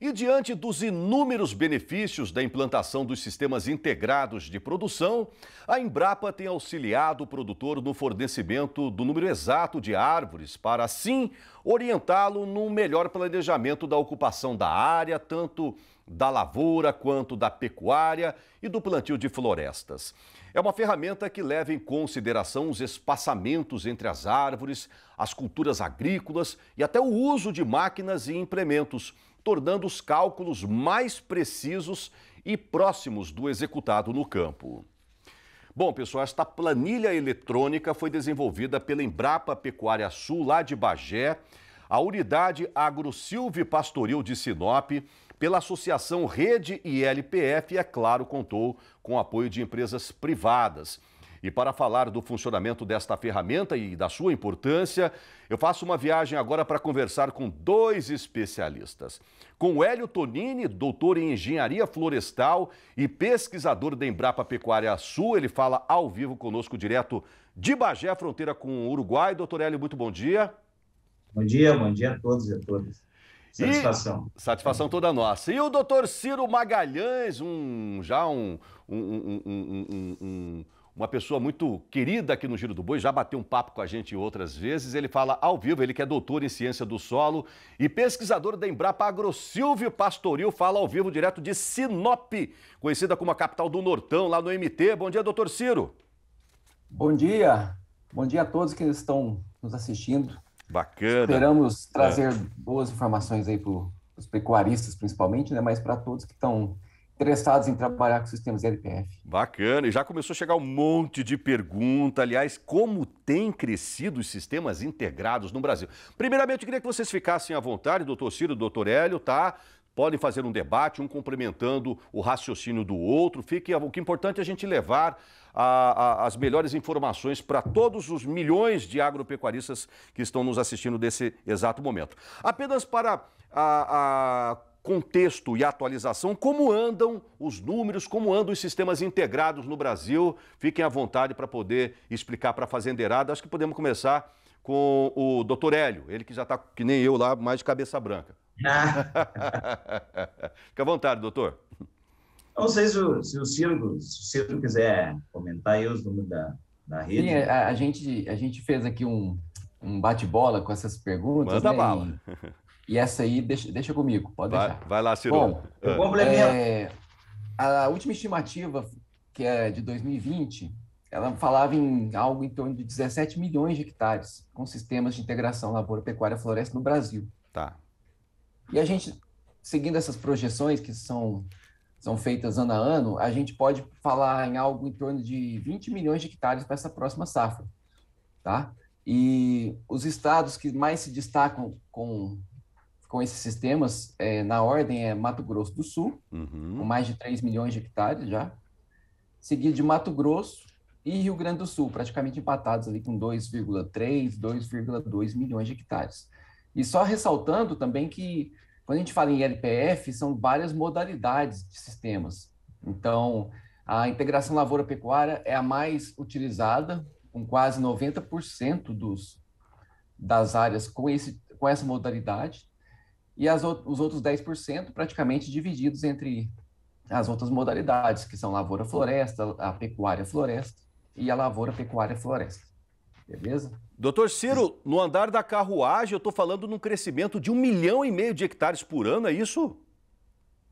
E diante dos inúmeros benefícios da implantação dos sistemas integrados de produção, a Embrapa tem auxiliado o produtor no fornecimento do número exato de árvores para, assim, orientá-lo no melhor planejamento da ocupação da área, tanto da lavoura quanto da pecuária e do plantio de florestas. É uma ferramenta que leva em consideração os espaçamentos entre as árvores, as culturas agrícolas e até o uso de máquinas e implementos tornando os cálculos mais precisos e próximos do executado no campo. Bom, pessoal, esta planilha eletrônica foi desenvolvida pela Embrapa Pecuária Sul, lá de Bagé, a unidade Agrosilve Pastoril de Sinop, pela Associação Rede e LPF, e, é claro, contou com o apoio de empresas privadas. E para falar do funcionamento desta ferramenta e da sua importância, eu faço uma viagem agora para conversar com dois especialistas. Com Hélio Tonini, doutor em engenharia florestal e pesquisador da Embrapa Pecuária Sul, ele fala ao vivo conosco direto de Bagé, fronteira com o Uruguai. Doutor Hélio, muito bom dia. Bom dia, bom dia a todos e a todas. Satisfação. E, satisfação toda nossa. E o doutor Ciro Magalhães, um já um, um, um, um uma pessoa muito querida aqui no Giro do Boi, já bateu um papo com a gente outras vezes. Ele fala ao vivo, ele que é doutor em ciência do solo e pesquisador da Embrapa Agro Silvio Pastoril, fala ao vivo direto de Sinop, conhecida como a capital do Nortão, lá no MT. Bom dia, doutor Ciro. Bom dia. Bom dia a todos que estão nos assistindo. Bacana. Esperamos é. trazer é. boas informações aí para os pecuaristas, principalmente, né? mas para todos que estão interessados em trabalhar com sistemas LPF. Bacana, e já começou a chegar um monte de pergunta. Aliás, como tem crescido os sistemas integrados no Brasil? Primeiramente, eu queria que vocês ficassem à vontade, doutor Ciro, doutor Hélio, tá? Podem fazer um debate, um complementando o raciocínio do outro. Fique, o que é importante é a gente levar a, a, as melhores informações para todos os milhões de agropecuaristas que estão nos assistindo nesse exato momento. Apenas para a, contexto e atualização, como andam os números, como andam os sistemas integrados no Brasil. Fiquem à vontade para poder explicar para a fazendeirada. Acho que podemos começar com o doutor Hélio, ele que já está, que nem eu lá, mais de cabeça branca. Fique à vontade, doutor. Não sei se o, se o, Ciro, se o Ciro quiser comentar aí os números da, da rede. Sim, a, a, gente, a gente fez aqui um, um bate-bola com essas perguntas. Manda né? bala. E essa aí, deixa, deixa comigo, pode vai, deixar. Vai lá, Ciro. Bom, é, é a última estimativa, que é de 2020, ela falava em algo em torno de 17 milhões de hectares com sistemas de integração lavoura, pecuária, floresta no Brasil. Tá. E a gente, seguindo essas projeções que são, são feitas ano a ano, a gente pode falar em algo em torno de 20 milhões de hectares para essa próxima safra, tá? E os estados que mais se destacam com com esses sistemas, é, na ordem é Mato Grosso do Sul, uhum. com mais de 3 milhões de hectares já, seguido de Mato Grosso e Rio Grande do Sul, praticamente empatados ali com 2,3, 2,2 milhões de hectares. E só ressaltando também que, quando a gente fala em LPF, são várias modalidades de sistemas. Então, a integração lavoura-pecuária é a mais utilizada, com quase 90% dos, das áreas com, esse, com essa modalidade e as, os outros 10% praticamente divididos entre as outras modalidades, que são lavoura-floresta, a pecuária-floresta e a lavoura-pecuária-floresta. Beleza? Doutor Ciro, no andar da carruagem, eu estou falando num crescimento de um milhão e meio de hectares por ano, é isso?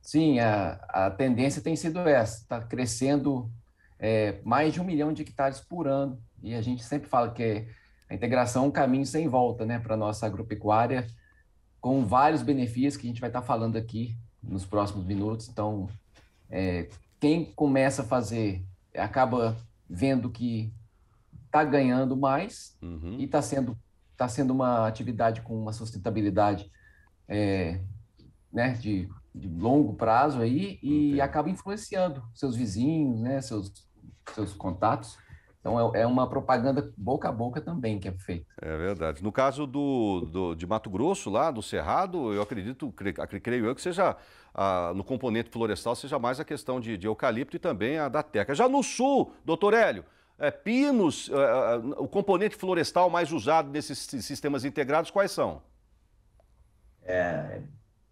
Sim, a, a tendência tem sido essa, está crescendo é, mais de um milhão de hectares por ano. E a gente sempre fala que a integração é um caminho sem volta né, para a nossa agropecuária com vários benefícios que a gente vai estar tá falando aqui nos próximos minutos. Então, é, quem começa a fazer acaba vendo que está ganhando mais uhum. e está sendo, tá sendo uma atividade com uma sustentabilidade é, né, de, de, longo prazo aí e Entendi. acaba influenciando seus vizinhos, né, seus, seus contatos. Então é, é, uma propaganda boca a boca também que é feita. É verdade. No caso do, do de Mato Grosso, lá do Cerrado, eu acredito, cre, creio eu, que seja a, no componente florestal, seja mais a questão de, de, eucalipto e também a da teca. Já no sul, doutor Hélio, é, pinos, é, é o componente florestal mais usado nesses sistemas integrados, quais são? É,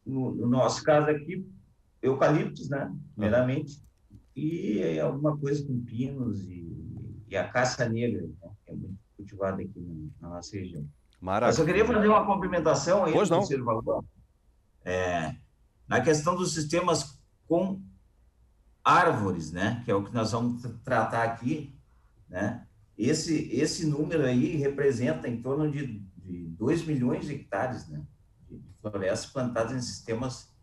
no, no, nosso caso aqui, eucaliptos, né? Hum. Primeiramente. E é, alguma coisa com pinos e que é a caça negra, né, que é muito cultivada aqui na, na nossa região. Maravilha. Mas eu queria fazer uma complementação aí, pois não. Valor. É, na questão dos sistemas com árvores, né, que é o que nós vamos tratar aqui, né, esse, esse número aí representa em torno de, de 2 milhões de hectares, né, de florestas plantadas em sistemas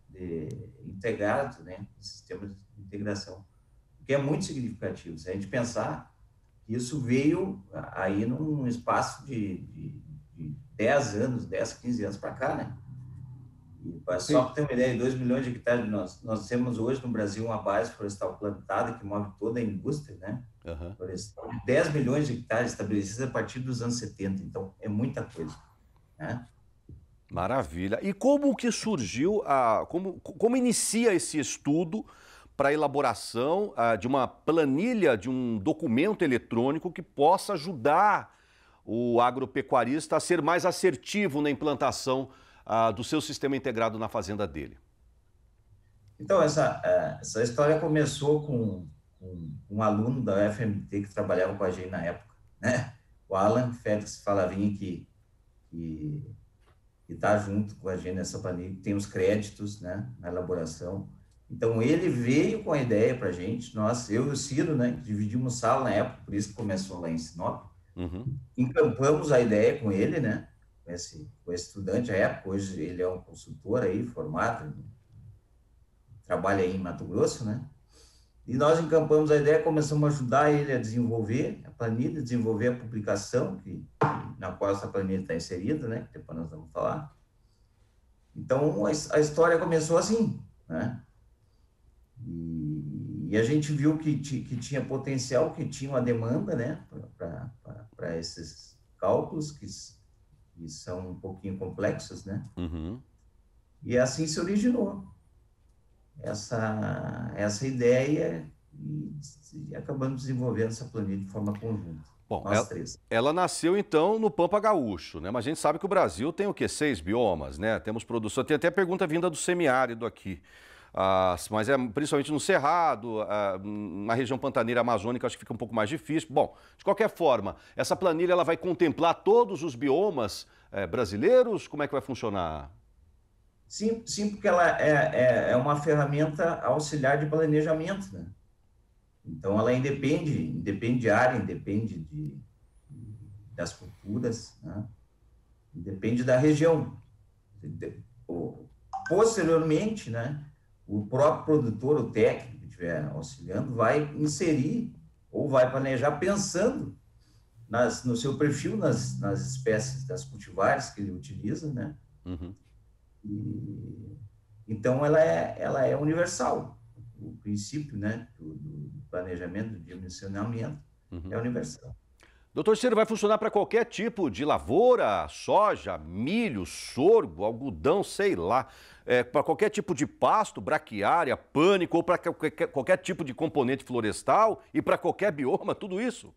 integrados, né, sistemas de integração, o que é muito significativo. Se a gente pensar isso veio ah, aí num espaço de, de, de 10 anos, 10, 15 anos para cá, né? E só para ter uma ideia, 2 milhões de hectares, nós, nós temos hoje no Brasil uma base florestal plantada que move toda a indústria, né? Uhum. Florestal, 10 milhões de hectares estabelecidos a partir dos anos 70, então é muita coisa, né? Maravilha. E como que surgiu a como como inicia esse estudo para a elaboração ah, de uma planilha, de um documento eletrônico que possa ajudar o agropecuarista a ser mais assertivo na implantação ah, do seu sistema integrado na fazenda dele? Então, essa, é, essa história começou com um, um aluno da UFMT que trabalhava com a gente na época, né? O Alan Félix Falavinha, que está junto com a gente nessa planilha, tem os créditos né, na elaboração. Então, ele veio com a ideia para a gente, nós, eu e o Ciro, né, dividimos sala na época, por isso que começou lá em Sinop, uhum. encampamos a ideia com ele, né, com esse, com esse estudante à época, hoje ele é um consultor aí, formado, trabalha aí em Mato Grosso, né, e nós encampamos a ideia, começamos a ajudar ele a desenvolver a planilha, desenvolver a publicação que, na qual essa planilha está inserida, né, que depois nós vamos falar. Então, a, a história começou assim, né, e, e a gente viu que, que tinha potencial, que tinha uma demanda, né, para esses cálculos que, que, são um pouquinho complexos, né? Uhum. E é assim se originou essa, essa ideia e acabamos desenvolvendo essa planilha de forma conjunta. Bom, ela, ela, nasceu então no Pampa Gaúcho, né? Mas a gente sabe que o Brasil tem o quê? Seis biomas, né? Temos produção. Tem até pergunta vinda do semiárido aqui. Ah, mas é principalmente no Cerrado, ah, na região pantaneira amazônica, acho que fica um pouco mais difícil. Bom, de qualquer forma, essa planilha ela vai contemplar todos os biomas é, brasileiros? Como é que vai funcionar? Sim, sim porque ela é, é, é uma ferramenta auxiliar de planejamento, né? Então, ela independe, independe de área, independe de, das culturas, né? independe da região. Posteriormente, né, o próprio produtor, o técnico que estiver auxiliando, vai inserir ou vai planejar pensando nas, no seu perfil, nas, nas espécies das cultivares que ele utiliza, né? Uhum. E, então, ela é, ela é universal. O princípio né, do, do planejamento, do dimensionamento, uhum. é universal. Doutor Ciro, vai funcionar para qualquer tipo de lavoura, soja, milho, sorgo, algodão, sei lá é, para qualquer tipo de pasto, braquiária, pânico, ou para qualquer, qualquer tipo de componente florestal e para qualquer bioma, tudo isso?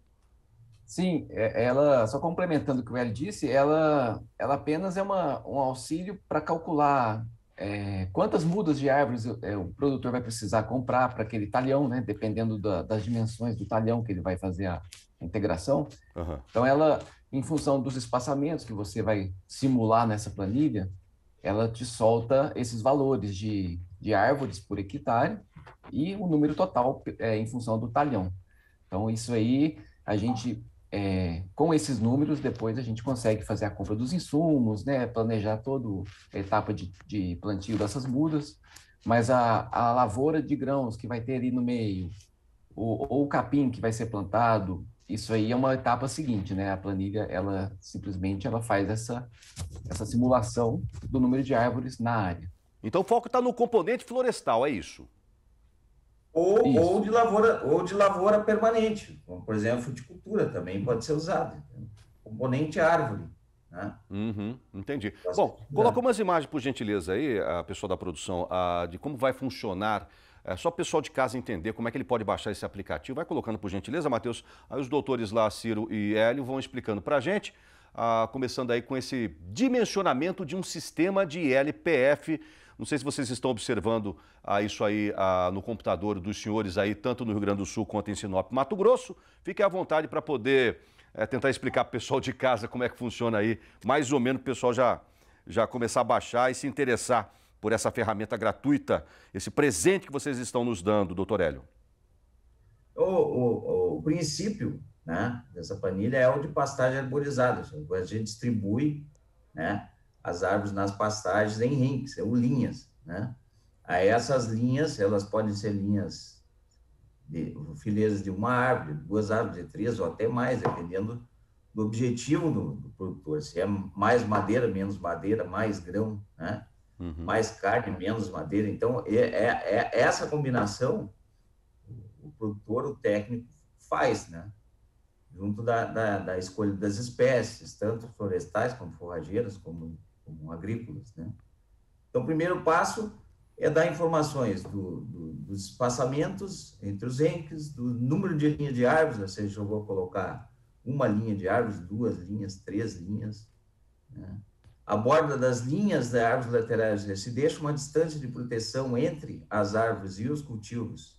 Sim, é, ela, só complementando o que o Hélio disse, ela, ela apenas é uma, um auxílio para calcular é, quantas mudas de árvores o, é, o produtor vai precisar comprar para aquele talhão, né? dependendo da, das dimensões do talhão que ele vai fazer a, integração. Uhum. Então, ela, em função dos espaçamentos que você vai simular nessa planilha, ela te solta esses valores de, de árvores por hectare e o número total é, em função do talhão. Então, isso aí, a gente, é, com esses números, depois a gente consegue fazer a compra dos insumos, né, planejar toda a etapa de, de plantio dessas mudas, mas a, a lavoura de grãos que vai ter ali no meio, ou, ou o capim que vai ser plantado, isso aí é uma etapa seguinte, né? A planilha, ela simplesmente ela faz essa, essa simulação do número de árvores na área. Então o foco está no componente florestal, é isso? Ou, isso. ou de lavoura ou de lavoura permanente, como por exemplo fruticultura também pode ser usado. Componente árvore. Né? Uhum, entendi. Bom, coloca umas imagens, por gentileza, aí, a pessoa da produção, a, de como vai funcionar é só o pessoal de casa entender como é que ele pode baixar esse aplicativo. Vai colocando por gentileza, Matheus. Aí os doutores lá, Ciro e Hélio, vão explicando para a gente, ah, começando aí com esse dimensionamento de um sistema de LPF. Não sei se vocês estão observando ah, isso aí ah, no computador dos senhores aí, tanto no Rio Grande do Sul quanto em Sinop, Mato Grosso. Fiquem à vontade para poder é, tentar explicar para o pessoal de casa como é que funciona aí, mais ou menos o pessoal já, já começar a baixar e se interessar por essa ferramenta gratuita, esse presente que vocês estão nos dando, doutor Hélio? O, o, o princípio né, dessa planilha é o de pastagem arborizada. A gente distribui né, as árvores nas pastagens em rinks, ou linhas. Né? Aí essas linhas, elas podem ser linhas de fileiras de uma árvore, duas árvores, de três ou até mais, dependendo do objetivo do, do produtor. Se é mais madeira, menos madeira, mais grão, né? Uhum. Mais carne, menos madeira. Então, é, é, é essa combinação o produtor, o técnico faz, né? Junto da, da, da escolha das espécies, tanto florestais como forrageiras, como, como agrícolas, né? Então, o primeiro passo é dar informações do, do, dos espaçamentos entre os enques, do número de linhas de árvores, ou seja, eu vou colocar uma linha de árvores, duas linhas, três linhas, né? A borda das linhas das árvores laterais se deixa uma distância de proteção entre as árvores e os cultivos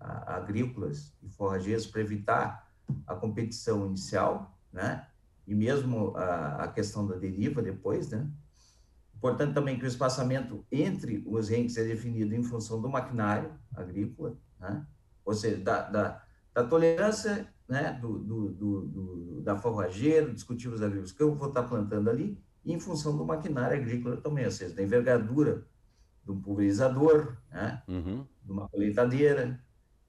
a, agrícolas e forrageiros para evitar a competição inicial, né? E mesmo a, a questão da deriva depois, né? Importante também que o espaçamento entre os rentes é definido em função do maquinário agrícola, né? Ou seja, da, da, da tolerância né, do, do, do, do da forrageira, dos cultivos agrícolas que eu vou estar plantando ali e em função do maquinário agrícola também, ou seja, da envergadura de um pulverizador, né? Uhum. de uma colheitadeira.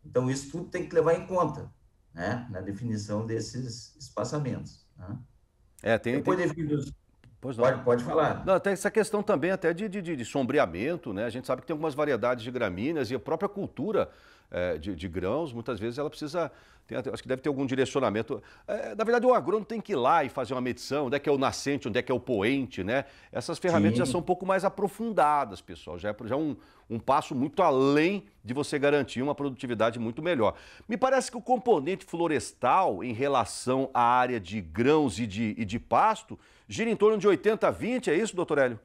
Então, isso tudo tem que levar em conta né? na definição desses espaçamentos. Né? É, tem, Depois tem... Pode, pode falar. Não, até essa questão também até de, de, de sombreamento, né? A gente sabe que tem algumas variedades de gramíneas e a própria cultura é, de, de, grãos, muitas vezes ela precisa. Tem, acho que deve ter algum direcionamento. É, na verdade, o agrônomo tem que ir lá e fazer uma medição, onde é que é o nascente, onde é que é o poente, né? Essas ferramentas Sim. já são um pouco mais aprofundadas, pessoal. Já é, já é um, um passo muito além de você garantir uma produtividade muito melhor. Me parece que o componente florestal em relação à área de grãos e de, e de pasto gira em torno de 80 a 20, é isso, doutor Hélio?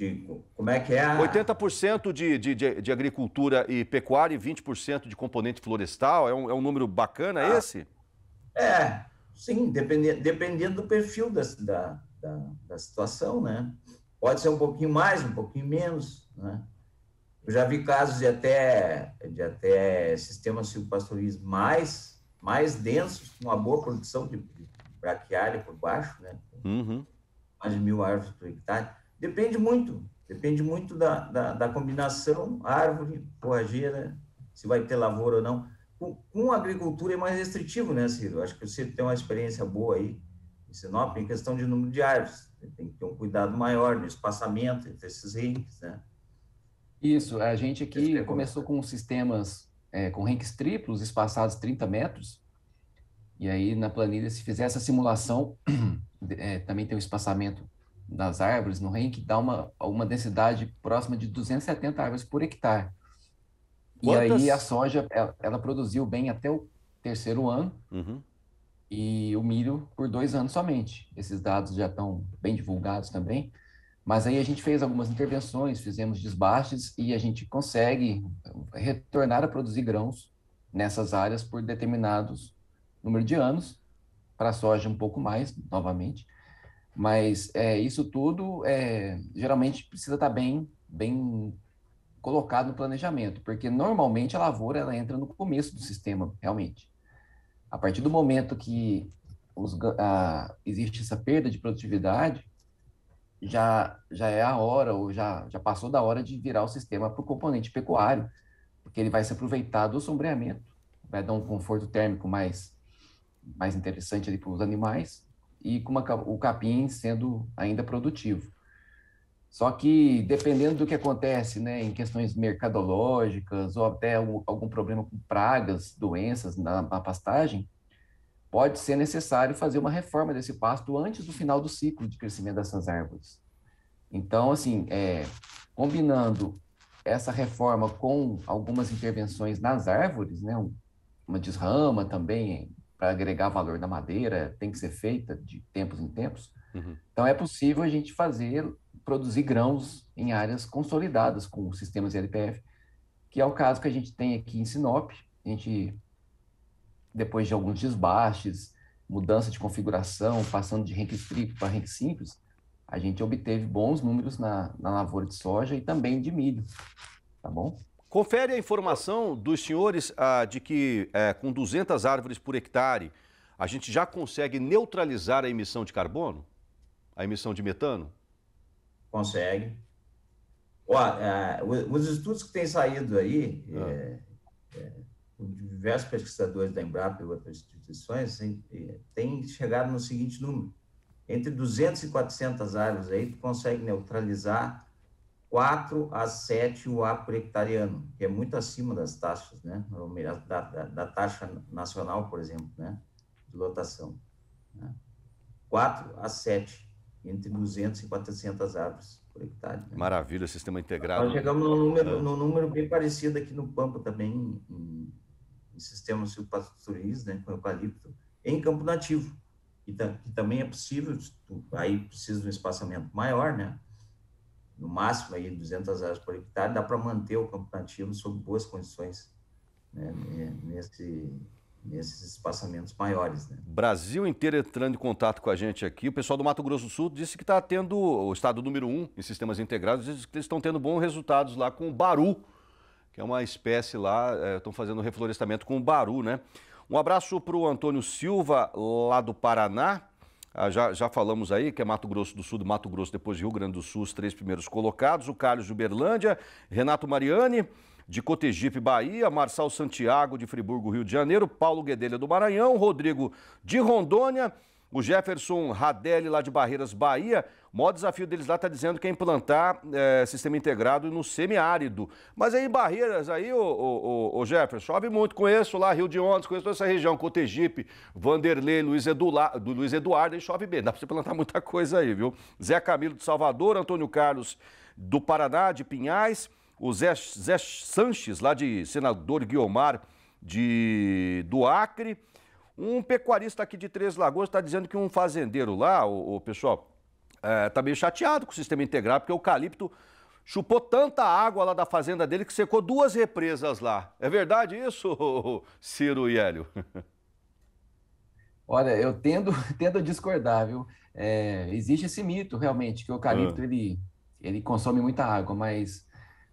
de como é que é a... 80% de, de, de, agricultura e pecuária e 20% de componente florestal, é um, é um número bacana ah, esse? É, sim, dependendo, dependendo do perfil da, da, da, situação, né? Pode ser um pouquinho mais, um pouquinho menos, né? Eu já vi casos de até, de até sistemas silvopastorismo mais, mais densos, com uma boa produção de, de braquiária por baixo, né? Uhum. Mais de mil árvores por hectare Depende muito, depende muito da, da, da combinação, árvore, forrageira, né? se vai ter lavoura ou não. Com, com agricultura é mais restritivo, né, Ciro? Acho que você tem uma experiência boa aí em Sinop em questão de número de árvores. Tem que ter um cuidado maior no espaçamento entre esses rings, né? Isso, a gente aqui é começou com sistemas é, com rinks triplos, espaçados 30 metros, e aí na planilha, se fizer essa simulação, é, também tem um espaçamento das árvores no REN, que dá uma, uma densidade próxima de 270 árvores por hectare. Quantas? E aí a soja, ela, ela, produziu bem até o terceiro ano, uhum. e o milho por dois anos somente. Esses dados já estão bem divulgados também. Mas aí a gente fez algumas intervenções, fizemos desbastes e a gente consegue retornar a produzir grãos nessas áreas por determinados número de anos, para a soja um pouco mais, novamente, mas é, isso tudo é, geralmente precisa estar tá bem, bem colocado no planejamento, porque normalmente a lavoura ela entra no começo do sistema, realmente. A partir do momento que os, a, existe essa perda de produtividade, já, já é a hora, ou já, já passou da hora de virar o sistema para o componente pecuário, porque ele vai se aproveitar do sombreamento, vai dar um conforto térmico mais, mais interessante para os animais, e com uma, o capim sendo ainda produtivo. Só que, dependendo do que acontece né, em questões mercadológicas ou até algum, algum problema com pragas, doenças na, na, pastagem, pode ser necessário fazer uma reforma desse pasto antes do final do ciclo de crescimento dessas árvores. Então, assim, é, combinando essa reforma com algumas intervenções nas árvores, né, uma desrama também, para agregar valor na madeira tem que ser feita de tempos em tempos. Uhum. Então é possível a gente fazer, produzir grãos em áreas consolidadas com sistemas LPF, que é o caso que a gente tem aqui em Sinop. A gente, depois de alguns desbastes, mudança de configuração, passando de rank strip para rank simples, a gente obteve bons números na, na lavoura de soja e também de milho, tá bom? Confere a informação dos senhores ah, de que eh, com 200 árvores por hectare a gente já consegue neutralizar a emissão de carbono? A emissão de metano? Consegue. Eh, os estudos que têm saído aí, ah. é, é, diversos pesquisadores da Embrapa e outras instituições, têm chegado no seguinte número: entre 200 e 400 árvores aí, tu consegue neutralizar 4 a 7 UA por hectareano que é muito acima das taxas, né? Da, da, da taxa nacional, por exemplo, né? De lotação. Né? 4 a 7, entre 200 e 400 árvores por hectare. Né? Maravilha, sistema integrado. Nós chegamos num número, é. num número bem parecido aqui no Pampa também, em, em, sistema silpasturismo, né? Com eucalipto, em campo nativo, que, que também é possível, aí precisa de um espaçamento maior, né? no máximo aí 200 áreas por hectare, dá para manter o campo nativo sob boas condições né, nesse, nesses espaçamentos maiores. Né? Brasil inteiro entrando em contato com a gente aqui. O pessoal do Mato Grosso do Sul disse que está tendo, o estado número um em sistemas integrados, diz que estão tendo bons resultados lá com o baru, que é uma espécie lá, é, estão é, fazendo reflorestamento com o baru, né? Um abraço para o Antônio Silva, lá do Paraná. Ah, já, já falamos aí que é Mato Grosso do Sul, do Mato Grosso, depois Rio Grande do Sul, os três primeiros colocados. O Carlos de Uberlândia, Renato Mariani, de Cotegipe, Bahia, Marçal Santiago, de Friburgo, Rio de Janeiro, Paulo Guedelha, do Maranhão, Rodrigo de Rondônia. O Jefferson Radelli, lá de Barreiras, Bahia, o maior desafio deles lá está dizendo que é implantar é, sistema integrado no semiárido. Mas aí Barreiras, aí, o Jefferson, chove muito. Conheço lá Rio de Ondas, conheço toda essa região, Cotegipe, Vanderlei, Luiz, Edula, do Luiz Eduardo, aí chove bem. Dá para você plantar muita coisa aí, viu? Zé Camilo de Salvador, Antônio Carlos do Paraná, de Pinhais, o Zé, Zé Sanches, lá de Senador Guiomar de, do Acre. Um pecuarista aqui de Três Lagoas está dizendo que um fazendeiro lá, o, o pessoal, está é, tá meio chateado com o sistema integrado, porque o eucalipto chupou tanta água lá da fazenda dele que secou duas represas lá. É verdade isso, Ciro e Hélio? Olha, eu tendo, tendo a discordar, viu? É, existe esse mito, realmente, que o eucalipto, ah. ele, ele consome muita água, mas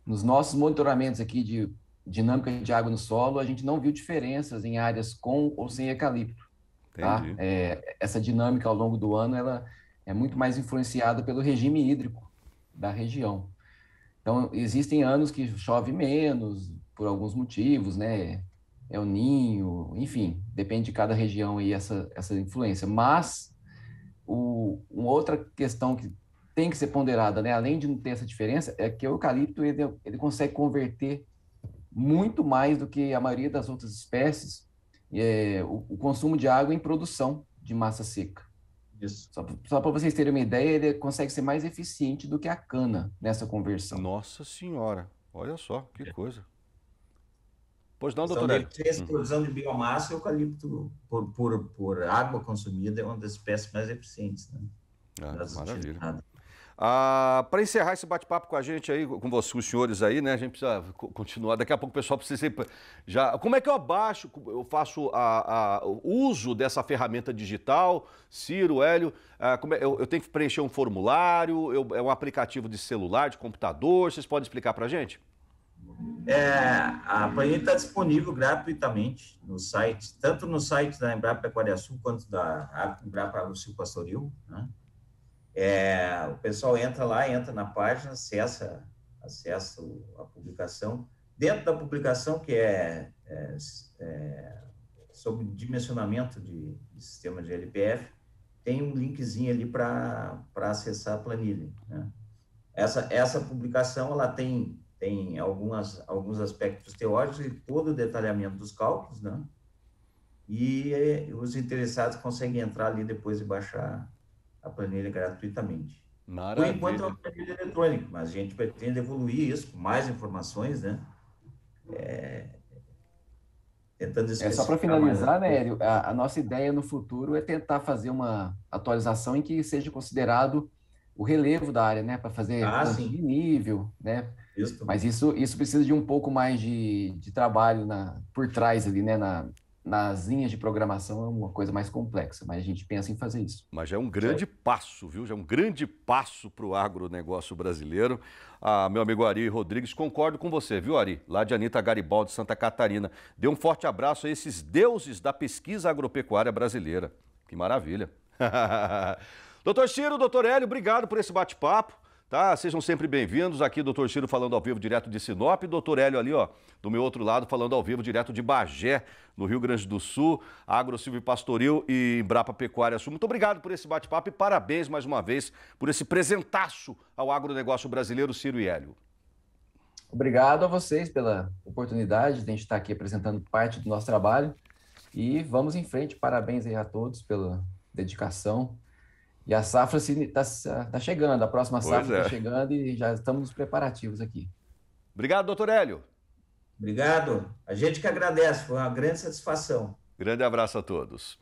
nos nossos monitoramentos aqui de dinâmica de água no solo, a gente não viu diferenças em áreas com ou sem eucalipto. Tá? É, essa dinâmica ao longo do ano ela é muito mais influenciada pelo regime hídrico da região. Então, existem anos que chove menos, por alguns motivos, né? É o ninho, enfim, depende de cada região e essa, essa influência. Mas, o, uma outra questão que tem que ser ponderada, né? Além de não ter essa diferença, é que o eucalipto ele, ele consegue converter muito mais do que a maioria das outras espécies, é, o, o, consumo de água em produção de massa seca. Isso. Só, para vocês terem uma ideia, ele consegue ser mais eficiente do que a cana nessa conversão. Nossa senhora, olha só que é. coisa. Pois não, doutor. Então, produção de biomassa, eucalipto por, por, por água consumida é uma das espécies mais eficientes. Né? Ah, maravilha. Utilizadas. Ah, para encerrar esse bate-papo com a gente aí, com vocês, os senhores aí, né? A gente precisa continuar. Daqui a pouco o pessoal precisa já. Como é que eu abaixo, eu faço a, a uso dessa ferramenta digital, Ciro, Hélio? Ah, é, eu, eu, tenho que preencher um formulário? Eu, é um aplicativo de celular, de computador? Vocês podem explicar para a gente? É, a planilha está disponível gratuitamente no site, tanto no site da Embrapa Pecuária Sul quanto da Embrapa Agro Pastoril, né? É, o pessoal entra lá, entra na página, acessa, acessa a publicação. Dentro da publicação, que é, é, é sobre dimensionamento de, de sistema de LPF, tem um linkzinho ali para acessar a planilha. Né? Essa, essa publicação ela tem, tem algumas, alguns aspectos teóricos e todo o detalhamento dos cálculos, né? e eh, os interessados conseguem entrar ali depois e baixar a planilha gratuitamente. Maravilha. Por enquanto é uma planilha eletrônica, mas a gente pretende evoluir isso com mais informações, né? É... Tentando é só para finalizar, mais... né, a, a nossa ideia no futuro é tentar fazer uma atualização em que seja considerado o relevo da área, né, para fazer ah, de nível, né? Isso. Mas isso, isso precisa de um pouco mais de, de trabalho na, por trás ali, né, na, nas linhas de programação é uma coisa mais complexa, mas a gente pensa em fazer isso. Mas já é um grande passo, viu? Já é um grande passo para o agronegócio brasileiro. Ah, meu amigo Ari Rodrigues, concordo com você, viu, Ari? Lá de Anitta Garibaldi, Santa Catarina. Dê um forte abraço a esses deuses da pesquisa agropecuária brasileira. Que maravilha. doutor Ciro, doutor Hélio, obrigado por esse bate-papo. Tá, sejam sempre bem-vindos. Aqui, doutor Ciro falando ao vivo direto de Sinop. Doutor Hélio ali, ó, do meu outro lado, falando ao vivo direto de Bagé, no Rio Grande do Sul. Agro Silvio Pastoril e Embrapa Pecuária Sul. Muito obrigado por esse bate-papo e parabéns mais uma vez por esse presentaço ao agronegócio brasileiro, Ciro e Hélio. Obrigado a vocês pela oportunidade de a gente estar aqui apresentando parte do nosso trabalho. E vamos em frente. Parabéns aí a todos pela dedicação e a safra está assim, tá chegando, a próxima safra está é. chegando e já estamos nos preparativos aqui. Obrigado, doutor Hélio. Obrigado. A gente que agradece, foi uma grande satisfação. Grande abraço a todos.